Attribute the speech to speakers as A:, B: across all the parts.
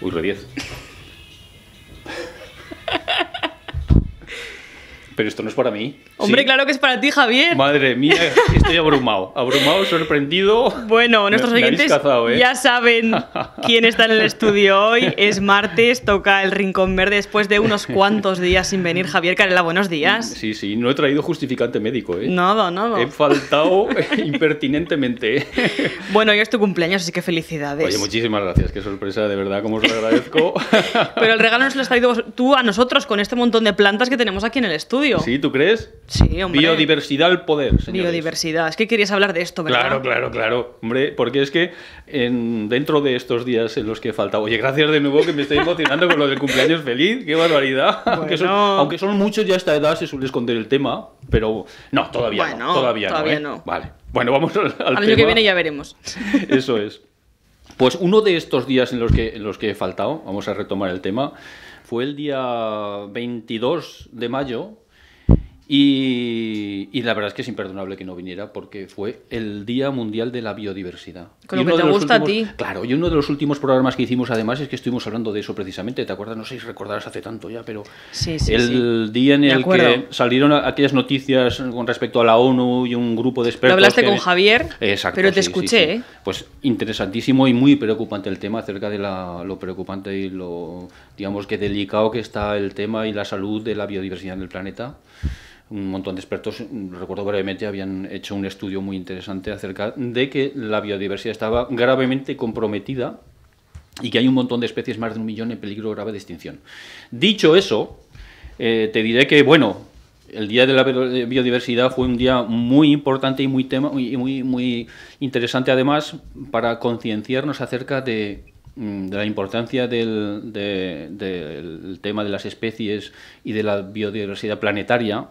A: Uy, re 10. esto no es para mí. Hombre, claro que es para ti, Javier. Madre mía, estoy abrumado. Abrumado, sorprendido. Bueno, nuestros siguientes ¿eh? ya saben quién está en el estudio hoy. Es martes, toca el Rincón Verde después de unos cuantos días sin venir. Javier Carela, buenos días. Sí, sí, no he traído justificante médico, ¿eh? Nada, nada. He faltado impertinentemente. ¿eh? bueno, hoy es tu cumpleaños, así que felicidades. Oye, muchísimas gracias. Qué sorpresa, de verdad, como os lo agradezco. pero el regalo nos lo has traído tú a nosotros con este montón de plantas que tenemos aquí en el estudio. Sí, ¿tú crees? Sí, hombre. Biodiversidad al poder, Biodiversidad. Es que querías hablar de esto, ¿verdad? Claro, claro, claro. Hombre, porque es que dentro de estos días en los que he faltado, Oye, gracias de nuevo que me estoy emocionando con lo del cumpleaños feliz. ¡Qué barbaridad! Aunque, son, muchos ya a esta edad se suele esconder el tema, pero... No, todavía no. Todavía, ¿eh? Vale. Bueno, vamos al, al, año que viene ya veremos. Eso es. Pues uno de estos días en los que, en los que he faltado, vamos a retomar el tema fue el día 22 de mayo y, la verdad es que es imperdonable que no viniera porque fue el Día Mundial de la Biodiversidad. Con lo que te gusta a ti. Claro, y uno de los últimos programas que hicimos además es que estuvimos hablando de eso precisamente, ¿te acuerdas? No sé si recordarás hace tanto ya, pero el día en el que salieron aquellas noticias con respecto a la ONU y un grupo de expertos... Lo hablaste con Javier, pero te escuché. ¿eh? Pues interesantísimo y muy preocupante el tema acerca de lo preocupante y lo, digamos que delicado que está el tema y la salud de la biodiversidad en el planeta un montón de expertos, recuerdo brevemente, habían hecho un estudio muy interesante acerca de que la biodiversidad estaba gravemente comprometida y que hay un montón de especies, más de un millón, en peligro grave de extinción. Dicho eso, eh, te diré que, bueno, el Día de la Biodiversidad fue un día muy importante y muy, tema, muy, muy interesante además para concienciarnos acerca de Mm, de la importancia del, tema de las especies y de la biodiversidad planetaria.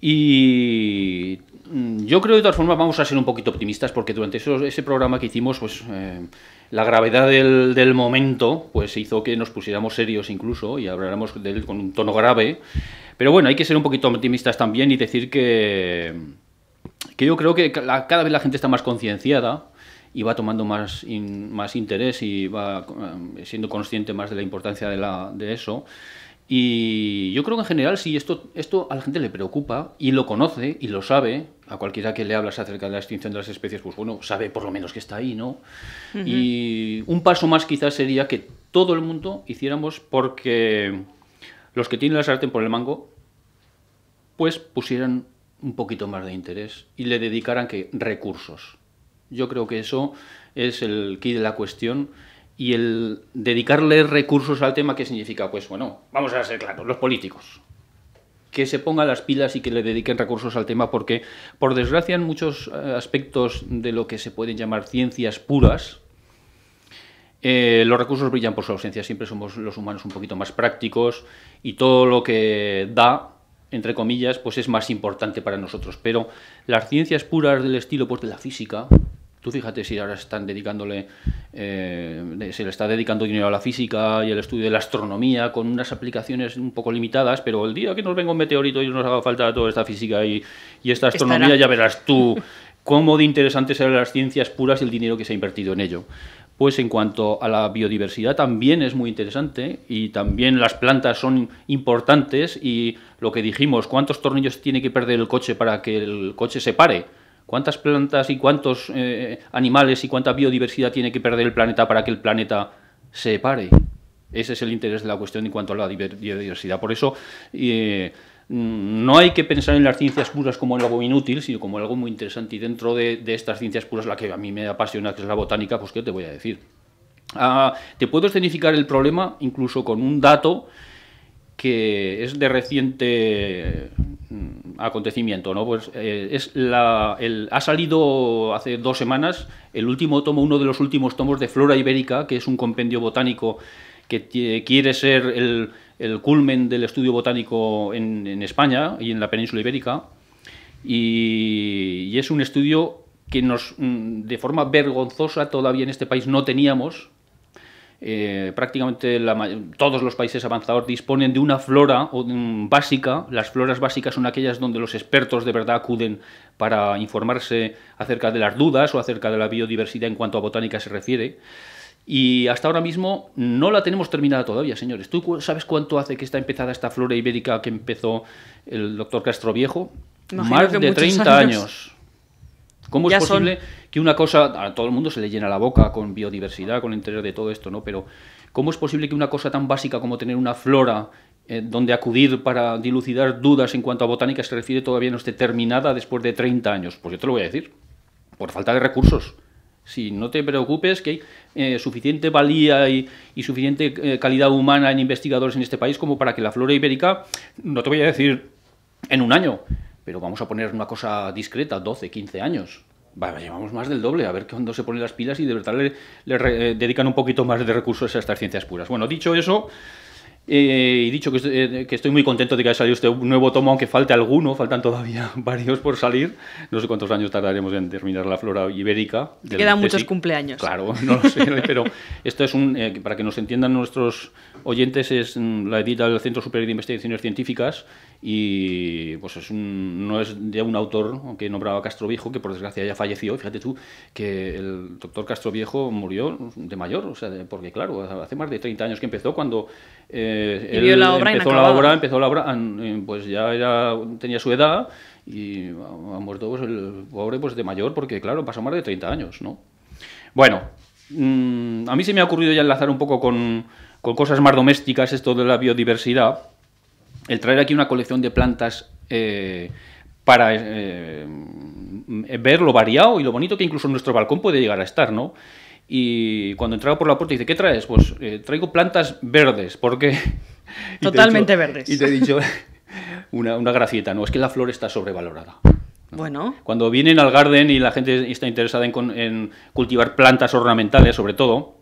A: Y mm, yo creo que de todas formas vamos a ser un poquito optimistas porque durante ese programa que hicimos, pues eh, la gravedad del, momento pues hizo que nos pusiéramos serios incluso y habláramos de él con un tono grave. Pero bueno, hay que ser un poquito optimistas también y decir que, que yo creo que cada vez la gente está más concienciada y va tomando más, más interés y va eh, siendo consciente más de la importancia de, la, de eso. Y yo creo que en general si esto, esto a la gente le preocupa y lo conoce y lo sabe. A cualquiera que le hablas acerca de la extinción de las especies, pues bueno, sabe por lo menos que está ahí, ¿no? Y un paso más quizás sería que todo el mundo hiciéramos porque los que tienen la sartén por el mango, pues pusieran un poquito más de interés y le dedicaran que recursos. Yo creo que eso es el key de la cuestión y el dedicarle recursos al tema, ¿qué significa? Pues bueno, vamos a ser claros, los políticos. Que se pongan las pilas y que le dediquen recursos al tema, porque por desgracia en muchos eh, aspectos de lo que se pueden llamar ciencias puras, eh, los recursos brillan por su ausencia. Siempre somos los humanos un poquito más prácticos y todo lo que da entre comillas, pues es más importante para nosotros. Pero las ciencias puras del estilo pues, de la física, Tú fíjate si ahora están dedicándole, eh, se le está dedicando dinero a la física y el estudio de la astronomía con unas aplicaciones un poco limitadas, pero el día que nos venga un meteorito y nos haga falta toda esta física y, esta astronomía, ya verás tú cómo de interesantes serán las ciencias puras y el dinero que se ha invertido en ello. Pues en cuanto a la biodiversidad también es muy interesante y también las plantas son importantes y lo que dijimos, ¿cuántos tornillos tiene que perder el coche para que el coche se pare? ¿Cuántas plantas y cuántos eh, animales y cuánta biodiversidad tiene que perder el planeta para que el planeta se pare? Ese es el interés de la cuestión en cuanto a la biodiversidad. Por eso eh, no hay que pensar en las ciencias puras como algo inútil, sino como algo muy interesante. Y dentro de, estas ciencias puras, la que a mí me apasiona, que es la botánica, pues ¿qué te voy a decir? Ah, te puedo escenificar el problema incluso con un dato que es de reciente acontecimiento, ¿no? Pues eh, es la, ha salido hace dos semanas el último tomo, uno de los últimos tomos de Flora Ibérica, que es un compendio botánico que quiere ser el, culmen del estudio botánico en, España y en la península ibérica. Y, y es un estudio que nos, mm, de forma vergonzosa todavía en este país no teníamos, eh, prácticamente todos los países avanzados disponen de una flora básica. Las floras básicas son aquellas donde los expertos de verdad acuden para informarse acerca de las dudas o acerca de la biodiversidad en cuanto a botánica se refiere. Y hasta ahora mismo no la tenemos terminada todavía, señores. ¿Tú sabes cuánto hace que está empezada esta flora ibérica que empezó el doctor Castro Viejo Más de 30 años. ¿Cómo es posible que una cosa, a todo el mundo se le llena la boca con biodiversidad, con el interior de todo esto, ¿no? Pero ¿cómo es posible que una cosa tan básica como tener una flora eh, donde acudir para dilucidar dudas en cuanto a botánica se refiere todavía no esté terminada después de 30 años? Pues yo te lo voy a decir, por falta de recursos. Si no te preocupes que hay eh, suficiente valía y, suficiente eh, calidad humana en investigadores en este país como para que la flora ibérica, no te voy a decir en un año, pero vamos a poner una cosa discreta, 12, 15 años. Vale, llevamos más del doble, a ver cuándo se ponen las pilas y de verdad le, le eh, dedican un poquito más de recursos a estas ciencias puras. Bueno, dicho eso, eh, y dicho eh, que, estoy muy contento de que haya salido este nuevo tomo, aunque falte alguno, faltan todavía varios por salir. No sé cuántos años tardaremos en terminar la flora ibérica. Quedan muchos cumpleaños. Claro, no lo sé, pero esto es un, eh, para que nos entiendan nuestros oyentes, es mm, la edita del Centro Superior de Investigaciones Científicas y pues es un, no es de un autor que nombraba Viejo que por desgracia ya falleció. Fíjate tú que el doctor Viejo murió de mayor, o sea, porque claro, hace más de 30 años que empezó cuando empezó eh, la obra, empezó la obra, eh, pues ya tenía su edad y ha muerto pues, el pobre pues de mayor porque claro, pasó más de 30 años, ¿no? Bueno, mm, a mí se me ha ocurrido ya enlazar un poco con, cosas más domésticas esto de la biodiversidad, el traer aquí una colección de plantas eh, para ver lo variado y lo bonito que incluso nuestro balcón puede llegar a estar, ¿no? y cuando entraba por la puerta dice, ¿qué traes? Pues eh, traigo plantas verdes, porque...
B: Totalmente verdes. Y te he dicho
A: una, una gracieta, no, es que la flor está sobrevalorada. Bueno. Cuando vienen al garden y la gente está interesada en, cultivar plantas ornamentales, sobre todo,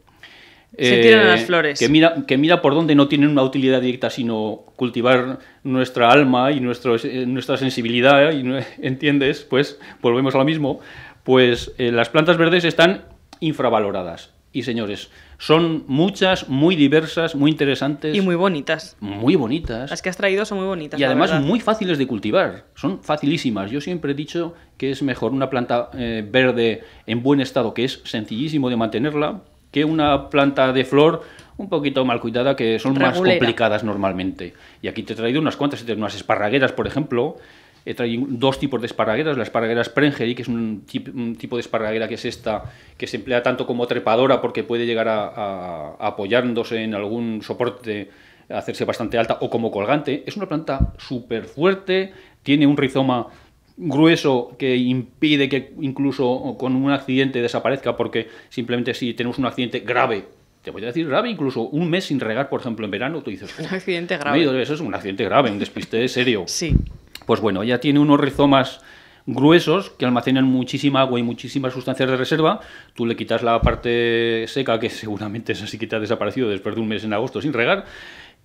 A: se tiran eh, las flores. Que mira, que mira por dónde no tienen una utilidad directa, sino cultivar nuestra alma y nuestro, eh, nuestra sensibilidad, ¿entiendes? Pues volvemos a lo mismo. Pues las plantas verdes están infravaloradas. Y señores, son muchas, muy diversas, muy interesantes. Y muy bonitas. Muy bonitas. Las que has traído son muy bonitas. Y además muy fáciles de cultivar. Son facilísimas. Yo siempre he dicho que es mejor una planta eh, verde en buen estado, que es sencillísimo de mantenerla, que una planta de flor un poquito mal cuidada, que son más complicadas normalmente. Y aquí te he traído unas cuantas, unas esparragueras, por ejemplo, eh, trae dos tipos de esparragueras, la esparraguera Sprengeri, que es un, tipo de esparraguera que es esta, que se emplea tanto como trepadora porque puede llegar a, apoyándose en algún soporte hacerse bastante alta o como colgante. Es una planta súper fuerte, tiene un rizoma grueso que impide que incluso con un accidente desaparezca porque simplemente si tenemos un accidente grave te voy a decir grave, incluso un mes sin regar, por ejemplo, en verano, tú dices... Un accidente grave. eso es un accidente grave, un despiste serio. Sí pues bueno, ya tiene unos rizomas gruesos que almacenan muchísima agua y muchísimas sustancias de reserva. Tú le quitas la parte seca, que seguramente es así que te ha desaparecido después de un mes en agosto sin regar,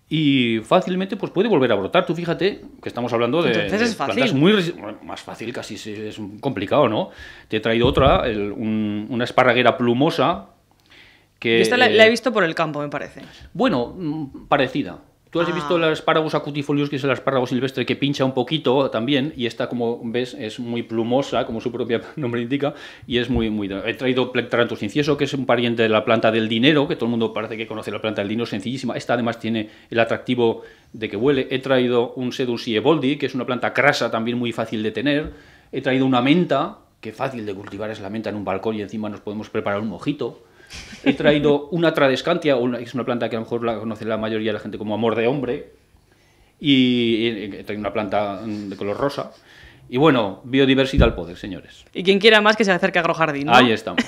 A: y fácilmente pues puede volver a brotar. Tú fíjate que estamos hablando de, es fácil. plantas muy más fácil, casi es complicado, ¿no? Te he traído otra, una esparraguera plumosa. Que, esta la he visto por el campo, me parece. Bueno, mm, parecida Tú has ah. visto el Asparagus acutifolius, que es el espárrago silvestre que pincha un poquito también, y esta, como ves, es muy plumosa, como su propio nombre indica, y es muy. muy... He traído Plectaranthus incieso, que es un pariente de la planta del dinero, que todo el mundo parece que conoce la planta del dinero, sencillísima. Esta además tiene el atractivo de que huele. He traído un Sedus eboldi, que es una planta crasa también muy fácil de tener. He traído una menta, que fácil de cultivar es la menta en un balcón y encima nos podemos preparar un mojito. He traído una tradescantia, una, es una planta que a lo mejor la conoce la mayoría de la gente como amor de hombre, y, traído una planta mm, de color rosa. Y bueno, biodiversidad al poder, señores. Y quien quiera más que se acerque a Agrojardín. Ahí estamos.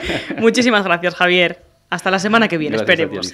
A: Muchísimas gracias, Javier. Hasta la semana que viene, esperemos.